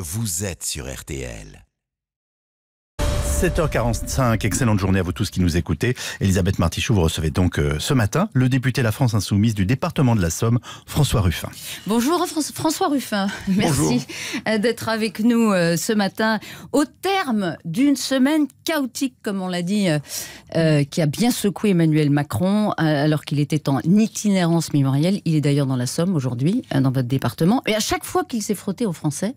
Vous êtes sur RTL. 7h45, excellente journée à vous tous qui nous écoutez. Elisabeth Martichoux, vous recevez donc euh, ce matin le député de La France Insoumise du département de la Somme, François Ruffin. Bonjour François Ruffin, merci euh, d'être avec nous euh, ce matin au terme d'une semaine chaotique, comme on l'a dit, qui a bien secoué Emmanuel Macron alors qu'il était en itinérance mémorielle. Il est d'ailleurs dans la Somme aujourd'hui, dans votre département. Et à chaque fois qu'il s'est frotté aux Français,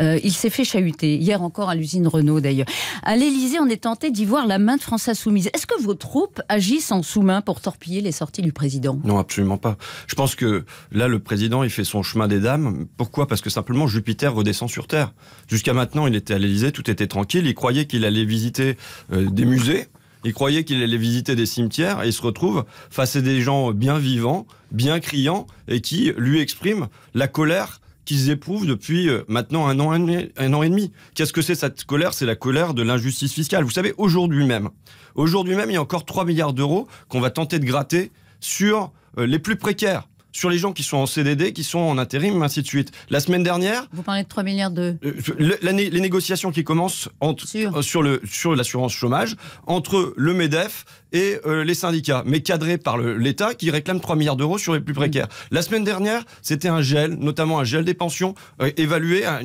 il s'est fait chahuter. Hier encore à l'usine Renault d'ailleurs. Allez l'Elysée, on est tenté d'y voir la main de France Insoumise. Est-ce que vos troupes agissent en sous-main pour torpiller les sorties du président Non, absolument pas. Je pense que là, le président, il fait son chemin des dames. Pourquoi Parce que simplement, Jupiter redescend sur Terre. Jusqu'à maintenant, il était à l'Élysée, tout était tranquille. Il croyait qu'il allait visiter euh, des musées. Il croyait qu'il allait visiter des cimetières et il se retrouve face à des gens bien vivants, bien criants et qui lui expriment la colère qu'ils éprouvent depuis euh, maintenant un an, et demi, an et demi. Qu'est-ce que c'est cette colère C'est la colère de l'injustice fiscale. Vous savez, aujourd'hui même, aujourd'hui même, il y a encore 3 milliards d'euros qu'on va tenter de gratter sur euh, les plus précaires sur les gens qui sont en CDD, qui sont en intérim, ainsi de suite. La semaine dernière. Vous parlez de 3 milliards de. Euh, les, négociations qui commencent euh, sur, le, sur l'assurance chômage entre le MEDEF et euh, les syndicats, mais cadrés par l'État qui réclame 3 milliards d'euros sur les plus précaires. La semaine dernière, c'était un gel, notamment un gel des pensions, évalué à,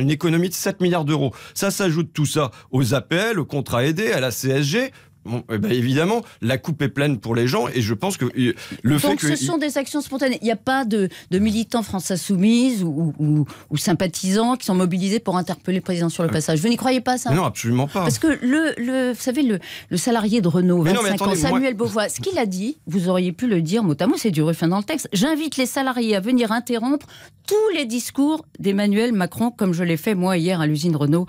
une économie de 7 milliards d'euros. Ça s'ajoute tout ça aux appels, aux contrats aidés, à la CSG. Eh ben, évidemment, la coupe est pleine pour les gens et je pense que euh, le fait Donc ce sont des actions spontanées. Il n'y a pas de, militants France Insoumise ou, sympathisants qui sont mobilisés pour interpeller le président sur le euh. passage. Vous n'y croyez pas ça Non, absolument pas. Parce que le, vous savez, le, salarié de Renault, 25 ans, Samuel Beauvois, ce qu'il a dit, vous auriez pu le dire mot c'est du refrain dans le texte. J'invite les salariés à venir interrompre tous les discours d'Emmanuel Macron, comme je l'ai fait moi hier à l'usine Renault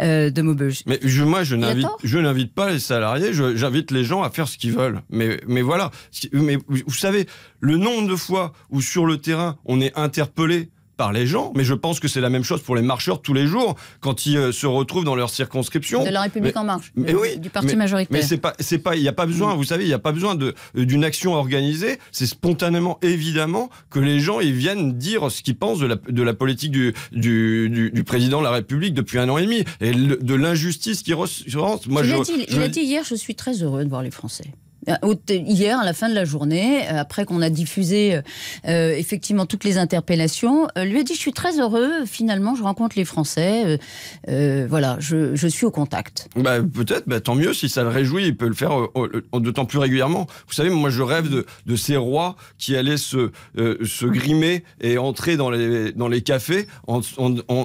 euh, de Maubeuge. Mais je, moi, je n'invite pas les salariés j'invite les gens à faire ce qu'ils veulent. Mais, mais voilà. Mais vous savez, le nombre de fois où sur le terrain, on est interpellé par les gens, mais je pense que c'est la même chose pour les marcheurs tous les jours quand ils euh, se retrouvent dans leur circonscription. De la République en marche, mais, oui, du parti majoritaire. Mais c'est pas, c'est pas, il n'y a pas besoin, mm. vous savez, il n'y a pas besoin de, euh, d'une action organisée. C'est spontanément, évidemment, que les gens ils viennent dire ce qu'ils pensent de la, de la politique du, du, président de la République depuis un an et demi et de l'injustice qui ressort. Moi, je, je dit hier, je suis très heureux de voir les Français. Euh, hier, à la fin de la journée, euh, après qu'on a diffusé euh, effectivement toutes les interpellations, lui a dit Je suis très heureux, finalement, je rencontre les Français, voilà, je, suis au contact. Bah, peut-être, bah, tant mieux, si ça le réjouit, il peut le faire d'autant plus régulièrement. Vous savez, moi je rêve de, ces rois qui allaient se, grimer et entrer dans les, cafés en,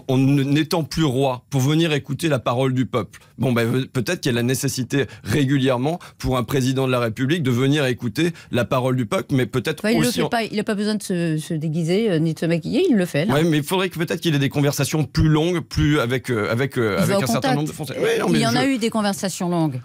n'étant plus roi pour venir écouter la parole du peuple. Bon, bah, peut-être qu'il y a la nécessité régulièrement pour un président de la public de venir écouter la parole du peuple, mais peut-être aussi. Il n'a pas, besoin de se, déguiser euh, ni de se maquiller, il le fait. mais il faudrait que peut-être qu'il ait des conversations plus longues, plus avec, euh, avec, euh, avec un certain nombre de Français. il y en a eu des conversations longues.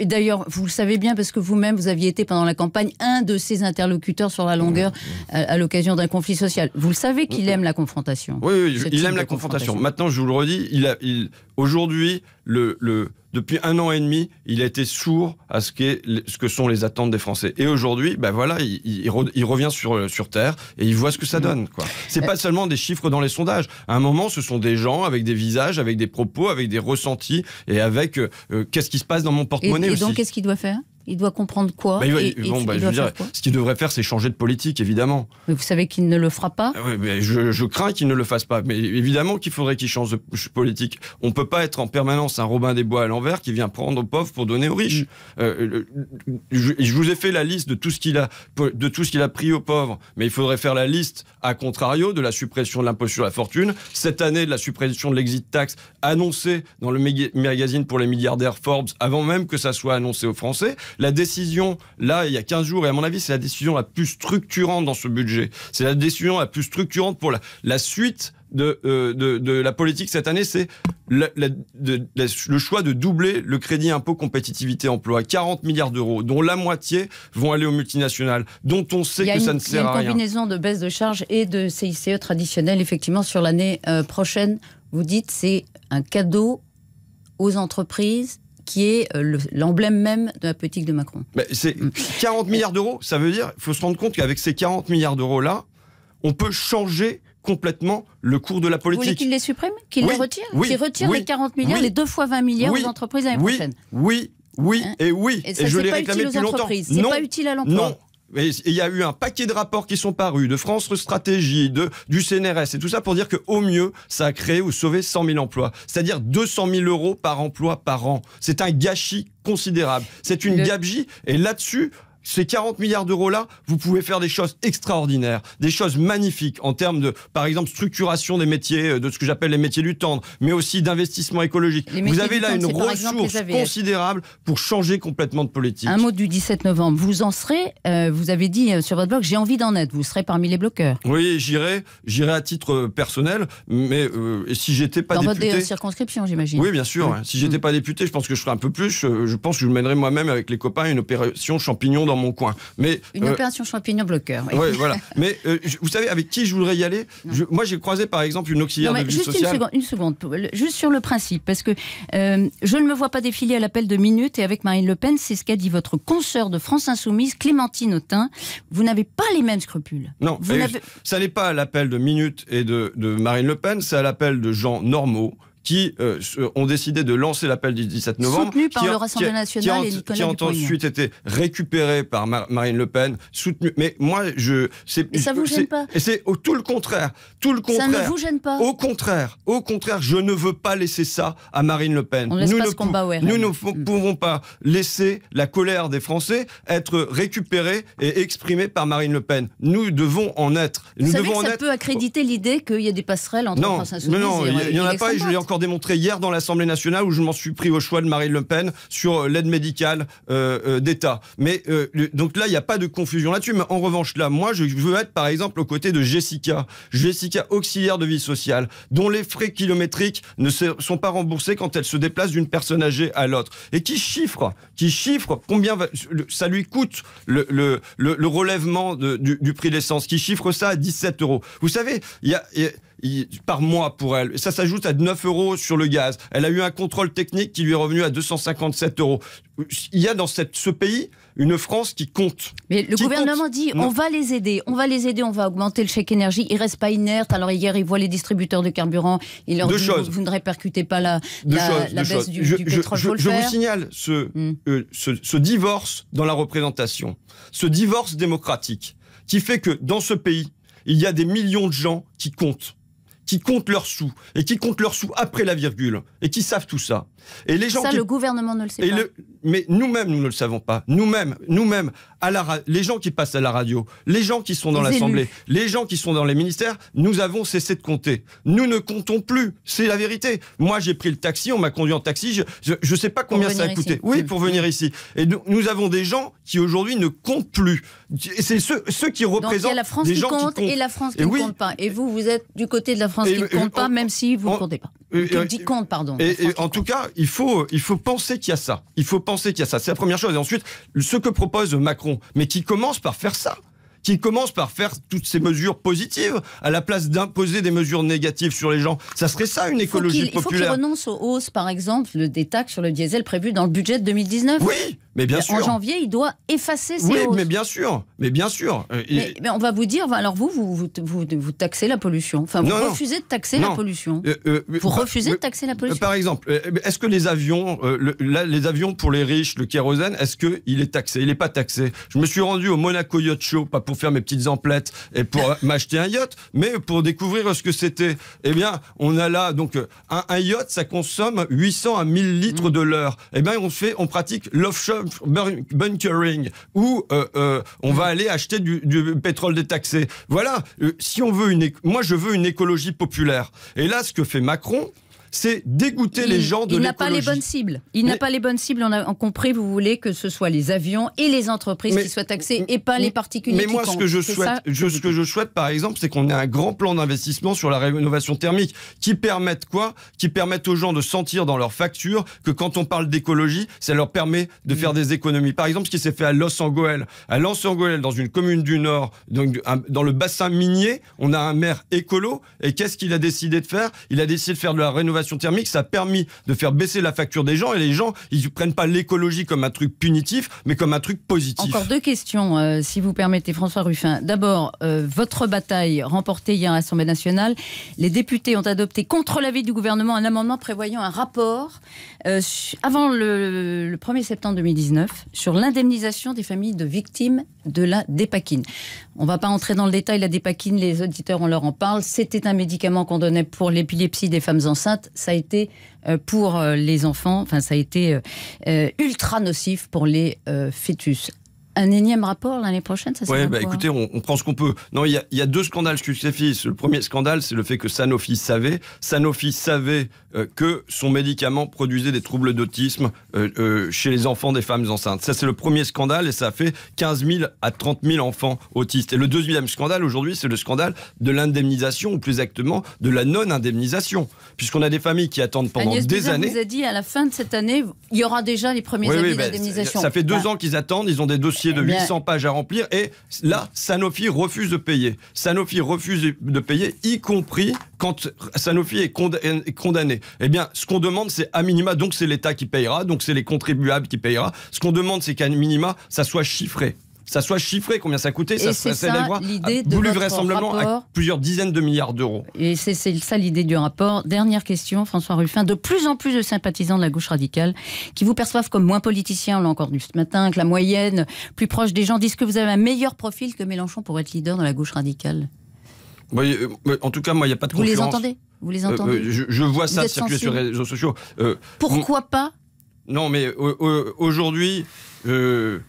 D'ailleurs, vous le savez bien parce que vous-même, vous aviez été pendant la campagne un de ses interlocuteurs sur la longueur à, l'occasion d'un conflit social. Vous le savez qu'il aime la confrontation. Oui, il aime la confrontation. Maintenant, je vous le redis, il, il aujourd'hui, le, le depuis un an et demi, il a été sourd à ce, ce que sont les attentes des Français. Et aujourd'hui, ben voilà, il, revient sur, euh, sur Terre et il voit ce que ça mm. donne. Ce n'est euh, pas seulement des chiffres dans les sondages. À un moment, ce sont des gens avec des visages, avec des propos, avec des ressentis et avec euh, qu'est-ce qui se passe dans mon porte-monnaie aussi. Et donc, qu'est-ce qu'il doit faire il doit comprendre quoi et, Ce qu'il devrait faire, c'est changer de politique, évidemment. Mais vous savez qu'il ne le fera pas ah je, crains qu'il ne le fasse pas. Mais évidemment qu'il faudrait qu'il change de politique. On ne peut pas être en permanence un Robin des Bois à l'envers qui vient prendre aux pauvres pour donner aux riches. Euh, je, je, vous ai fait la liste de tout ce qu'il a, de tout ce qu'il a pris aux pauvres. Mais il faudrait faire la liste, à contrario, de la suppression de l'impôt sur la fortune. Cette année, de la suppression de l'exit tax annoncée dans le magazine pour les milliardaires Forbes avant même que ça soit annoncé aux Français. La décision, là, il y a 15 jours, et à mon avis, c'est la décision la plus structurante dans ce budget. C'est la décision la plus structurante pour la, suite euh, de, la politique cette année, c'est le, choix de doubler le crédit impôt compétitivité emploi à 40 milliards d'euros, dont la moitié vont aller aux multinationales, dont on sait que ça ne sert à rien. Il une combinaison de baisse de charges et de CICE traditionnel, effectivement, sur l'année euh, prochaine. Vous dites c'est un cadeau aux entreprises qui est euh, l'emblème même de la politique de Macron. Mais c'est 40 mm. milliards d'euros, ça veut dire, il faut se rendre compte qu'avec ces 40 milliards d'euros-là, on peut changer complètement le cours de la politique. Vous qu'il les supprime Qu'il les retire oui, Qu'il retire les 40 milliards, les deux fois 20 milliards aux entreprises l'année prochaine Oui, oui, hein et oui. Et, ça, et je utile aux entreprises C'est pas utile à l'emploi il y a eu un paquet de rapports qui sont parus, de France Stratégie, de, du CNRS, et tout ça pour dire qu'au mieux, ça a créé ou sauvé 100 000 emplois, c'est-à-dire 200 000 euros par emploi par an. C'est un gâchis considérable. C'est une gabegie, et là-dessus, ces 40 milliards d'euros-là, vous pouvez faire des choses extraordinaires, des choses magnifiques en termes de, par exemple, structuration des métiers, euh, de ce que j'appelle les métiers du tendre, mais aussi d'investissement écologique. Vous avez là une ressource euh. considérable pour changer complètement de politique. Un mot du 17 novembre. Vous en serez, euh, vous avez dit sur votre blog, j'ai envie d'en être. Vous serez parmi les bloqueurs. Oui, j'irai, j'irai à titre personnel, mais si j'étais pas député. Dans votre circonscription, j'imagine. Oui, bien sûr. Mmh. Hein. Si j'étais mmh. pas député, je pense que je serais un peu plus. Je, pense que je mènerais moi-même avec les copains une opération champignon dans mon coin. Mais, Une euh, opération champignon bloqueur. Oui, voilà. Mais euh, vous savez, avec qui je voudrais y aller Moi, j'ai croisé par exemple une auxiliaire de vie juste Une seconde, juste sur le principe, parce que euh, je ne me vois pas défiler à l'appel de Minute et avec Marine Le Pen, c'est ce qu'a dit votre consoeur de France Insoumise, Clémentine Autain. Vous n'avez pas les mêmes scrupules. Non, vous ça n'est pas à l'appel de Minute et de, de Marine Le Pen, c'est à l'appel de gens normaux qui euh, ont décidé de lancer l'appel du 17 novembre. Soutenu par le Rassemblement qui, a, qui ensuite été récupéré par Marine Le Pen, soutenu. Mais moi, je. Et ça vous gêne pas Et c'est au tout le contraire. Tout le contraire. Ça ne vous gêne pas Au contraire. Au contraire, je ne veux pas laisser ça à Marine Le Pen. On nous pas ne, nous ne mm. pouvons pas laisser la colère des Français être récupérée et exprimée par Marine Le Pen. Nous devons en être. Nous ça peut accréditer l'idée qu'il y a des passerelles entre France Insoumise et Non, il n'y en a pas. je encore démontré hier dans l'Assemblée nationale où je m'en suis pris au choix de Marine Le Pen sur euh, l'aide médicale euh, euh, d'État. Mais donc là, il n'y a pas de confusion là-dessus. Mais en revanche, là, moi, je veux être par exemple aux côtés de Jessica, Jessica auxiliaire de vie sociale, dont les frais kilométriques ne sont pas remboursés quand elle se déplace d'une personne âgée à l'autre et qui chiffre, qui chiffre combien ça lui coûte le, le, relèvement du, prix de l'essence, qui chiffre ça à 17 euros. Vous savez, il y a par mois pour elle. Ça s'ajoute à 9 euros sur le gaz. Elle a eu un contrôle technique qui lui est revenu à 257 euros. Il y a dans ce pays une France qui compte. Mais le gouvernement dit on va les aider, on va les aider, on va augmenter le chèque énergie. Il reste pas inerte. Alors hier, il voit les distributeurs de carburant. Il leur Deux choses. vous ne répercutez pas la, baisse du, je, pétrole. Je, vous signale hmm. euh, ce, ce divorce dans la représentation, ce divorce démocratique qui fait que dans ce pays, il y a des millions de gens qui comptent qui comptent leurs sous et qui comptent leurs sous après la virgule et qui savent tout ça. Et les gens ça, le gouvernement ne le sait pas mais nous-mêmes, nous ne le savons pas. Nous-mêmes, nous-mêmes, à la les gens qui passent à la radio, les gens qui sont dans l'Assemblée, les gens qui sont dans les ministères, nous avons cessé de compter. Nous ne comptons plus. C'est la vérité. Moi, j'ai pris le taxi, on m'a conduit en taxi. Je ne sais pas combien ça a coûté. Oui, mm. pour venir ici. Et nous, avons des gens qui aujourd'hui ne comptent plus. C'est ceux, ceux, qui représentent. il y la France qui compte et la France qui ne compte pas. Et vous, vous êtes du côté de la France qui ne euh, compte euh, pas, même si vous ne comptez pas. Euh, euh, compte, pardon. et en tout cas, il faut, il faut penser qu'il y a ça. Il faut penser qu'il y a ça. C'est la première chose. Et ensuite, ce que propose Macron, mais qui commence par faire ça qui commence par faire toutes ces mesures positives à la place d'imposer des mesures négatives sur les gens. Ça serait ça une écologie populaire. Il faut qu'il renonce aux hausses, par exemple, des taxes sur le diesel prévues dans le budget de 2019. Oui, mais bien euh, sûr. En janvier, il doit effacer ces hausses. Oui, mais bien sûr, mais bien sûr. Euh, mais, on va vous dire, alors vous, vous, taxez la pollution. Enfin, vous refusez de taxer la pollution. Euh, vous refusez de taxer la pollution. Par exemple, est-ce que les avions, les avions pour les riches, le kérosène, est-ce qu'il est taxé Il n'est pas taxé. Je me suis rendu au Monaco Yacht Show, pas pour faire mes petites emplettes et pour m'acheter un yacht, mais pour découvrir ce que c'était. Eh bien, on a là, donc, euh, un, yacht, ça consomme 800 à 1000 litres mm. de l'heure. Eh bien, on fait, on pratique l'offshore bunkering, où euh, euh, on va mm. aller acheter du, pétrole détaxé. Voilà, si on veut une, moi, je veux une écologie populaire. Et là, ce que fait Macron, c'est dégoûter les gens de l'écologie. Il n'a pas les bonnes cibles. Il n'a pas les bonnes cibles. On a en compris, vous voulez que ce soit les avions et les entreprises qui soient taxées et pas les particuliers. Mais moi, ce que je souhaite, ce que je souhaite, par exemple, c'est qu'on ait un grand plan d'investissement sur la rénovation thermique qui permette quoi Qui permette aux gens de sentir dans leurs factures que quand on parle d'écologie, ça leur permet de faire mm. des économies. Par exemple, ce qui s'est fait à Los Angeles, à Los Angeles, dans une commune du Nord, donc dans le bassin minier, on a un maire écolo. Et qu'est-ce qu'il a décidé de faire Il a décidé de faire de la rénovation thermique, ça a permis de faire baisser la facture des gens et les gens, ils ne prennent pas l'écologie comme un truc punitif, mais comme un truc positif. Encore deux questions, euh, si vous permettez, François Ruffin. D'abord, euh, votre bataille remportée hier à l'Assemblée nationale, les députés ont adopté, contre l'avis du gouvernement, un amendement prévoyant un rapport euh, avant le, le 1er septembre 2019 sur l'indemnisation des familles de victimes de la dépakine. On ne va pas entrer dans le détail, la dépakine, les auditeurs, on leur en parle. C'était un médicament qu'on donnait pour l'épilepsie des femmes enceintes ça a été euh, pour euh, les enfants, enfin ça a été euh, ultra nocif pour les fœtus. Un énième rapport l'année prochaine, ça Oui, bah, écoutez, hein. on, prend ce qu'on peut. Non, il y, a deux scandales qui fils. Le premier scandale, c'est le fait que Sanofi savait. Sanofi savait euh, que son médicament produisait des troubles d'autisme euh, euh, chez les enfants des femmes enceintes. Ça, c'est le premier scandale et ça fait 15 000 à 30 000 enfants autistes. Et le deuxième scandale aujourd'hui, c'est le scandale de l'indemnisation, ou plus exactement de la non-indemnisation, puisqu'on a des familles qui attendent pendant des années... années. Vous a dit à la fin de cette année, il y aura déjà les premiers avis ben, d'indemnisation. Ça fait deux ans qu'ils attendent, ils ont des dossiers de 800 eh pages à remplir et là, Sanofi refuse de payer. Sanofi refuse de payer, y compris quand Sanofi est condamné. Eh bien, ce qu'on demande, c'est à minima, donc c'est l'État qui payera, donc c'est les contribuables qui payera. Ce qu'on demande, c'est qu'à minima, ça soit chiffré ça soit chiffré, combien ça coûtait, ça c'est plus ah, vraisemblablement à plusieurs dizaines de milliards d'euros. Et c'est ça l'idée du rapport. Dernière question, François Ruffin. De plus en plus de sympathisants de la gauche radicale qui vous perçoivent comme moins politicien, on l'a encore vu ce matin, que la moyenne, plus proche des gens, disent que vous avez un meilleur profil que Mélenchon pour être leader dans la gauche radicale. Euh, en tout cas, moi, il n'y a pas de concurrence. Vous les entendez Vous les euh, euh, entendez je, vois ça circuler sur les réseaux sociaux. Pourquoi pas Non, mais aujourd'hui. ce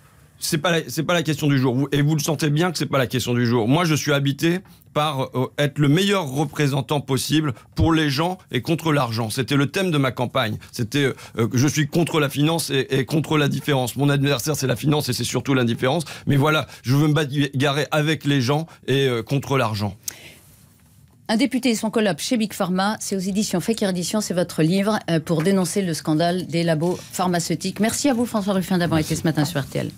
c'est pas pas la question du jour. Et vous le sentez bien que c'est pas la question du jour. Moi, je suis habité par être le meilleur représentant possible pour les gens et contre l'argent. C'était le thème de ma campagne. C'était que je suis contre la finance et, contre la différence. Mon adversaire, c'est la finance et c'est surtout l'indifférence. Mais voilà, je veux me bagarrer avec les gens et contre l'argent. Un député et son collab chez Big Pharma, c'est aux éditions Fakir Édition, c'est votre livre euh, pour dénoncer le scandale des labos pharmaceutiques. Merci à vous François Ruffin d'avoir été ce matin sur RTL.